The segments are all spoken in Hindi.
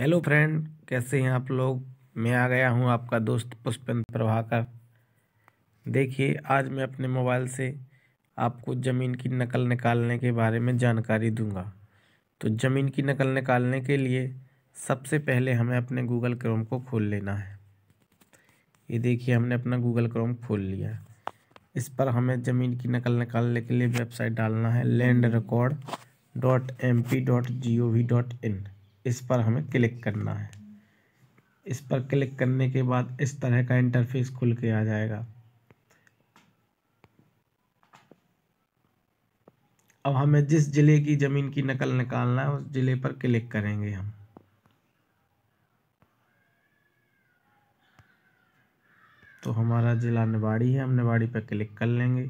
हेलो फ्रेंड कैसे हैं आप लोग मैं आ गया हूं आपका दोस्त पुष्पेंद प्रभाकर देखिए आज मैं अपने मोबाइल से आपको ज़मीन की नकल निकालने के बारे में जानकारी दूंगा तो ज़मीन की नकल निकालने के लिए सबसे पहले हमें अपने गूगल क्रोम को खोल लेना है ये देखिए हमने अपना गूगल क्रोम खोल लिया है इस पर हमें ज़मीन की नकल निकालने के लिए वेबसाइट डालना है land record dot M P dot G O V dot in इस पर हमें क्लिक करना है इस पर क्लिक करने के बाद इस तरह का इंटरफेस खुल के आ जाएगा अब हमें जिस ज़िले की ज़मीन की नकल निकालना है उस ज़िले पर क्लिक करेंगे हम तो हमारा ज़िला निवाड़ी है हम निवाड़ी पर क्लिक कर लेंगे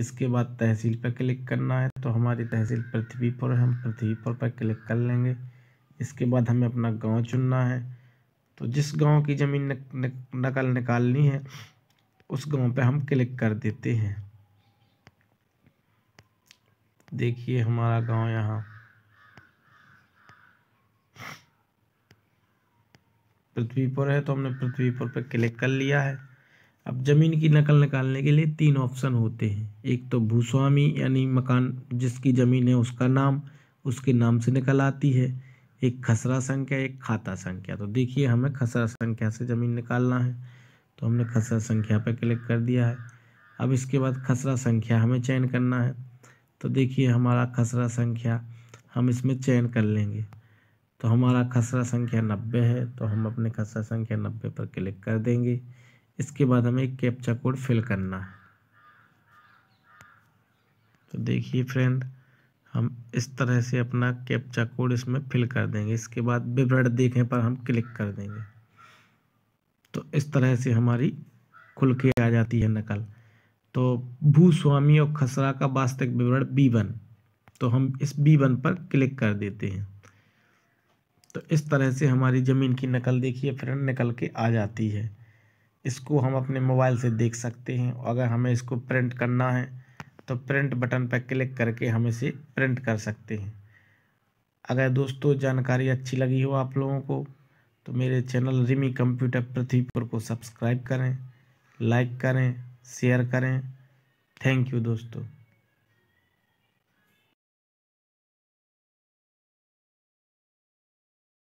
इसके बाद तहसील पर क्लिक करना है तो हमारी तहसील पृथ्वीपुर है हम पृथ्वीपुर पर क्लिक कर लेंगे इसके बाद हमें अपना गांव चुनना है तो जिस गांव की ज़मीन नक, नक, नकल निकालनी है उस गांव पे हम क्लिक कर देते हैं देखिए हमारा गांव यहाँ पृथ्वीपुर है तो हमने पृथ्वीपुर पर क्लिक कर लिया है अब ज़मीन की नकल निकालने के लिए तीन ऑप्शन होते हैं एक तो भूस्वामी यानी मकान जिसकी ज़मीन है उसका नाम उसके नाम से निकल आती है एक खसरा संख्या एक खाता संख्या तो देखिए हमें खसरा संख्या से ज़मीन निकालना है तो हमने खसरा संख्या पर क्लिक कर दिया है अब इसके बाद खसरा संख्या हमें चयन करना है तो देखिए हमारा खसरा संख्या हम इसमें चयन कर लेंगे तो हमारा खसरा संख्या नब्बे है तो हम अपने खसरा संख्या नब्बे पर क्लिक कर देंगे इसके बाद हमें एक कैप्चा कोड फिल करना है तो देखिए फ्रेंड हम इस तरह से अपना कैप्चा कोड इसमें फिल कर देंगे इसके बाद विवरण देखें पर हम क्लिक कर देंगे तो इस तरह से हमारी खुल के आ जाती है नकल तो भूस्वामी और खसरा का वास्तविक विवरण बी वन तो हम इस बी वन पर क्लिक कर देते हैं तो इस तरह से हमारी ज़मीन की नकल देखिए फिर निकल के आ जाती है इसको हम अपने मोबाइल से देख सकते हैं अगर हमें इसको प्रिंट करना है तो प्रिंट बटन पर क्लिक करके हम इसे प्रिंट कर सकते हैं अगर दोस्तों जानकारी अच्छी लगी हो आप लोगों को तो मेरे चैनल रिमी कंप्यूटर पृथ्वीपुर को सब्सक्राइब करें लाइक करें शेयर करें थैंक यू दोस्तों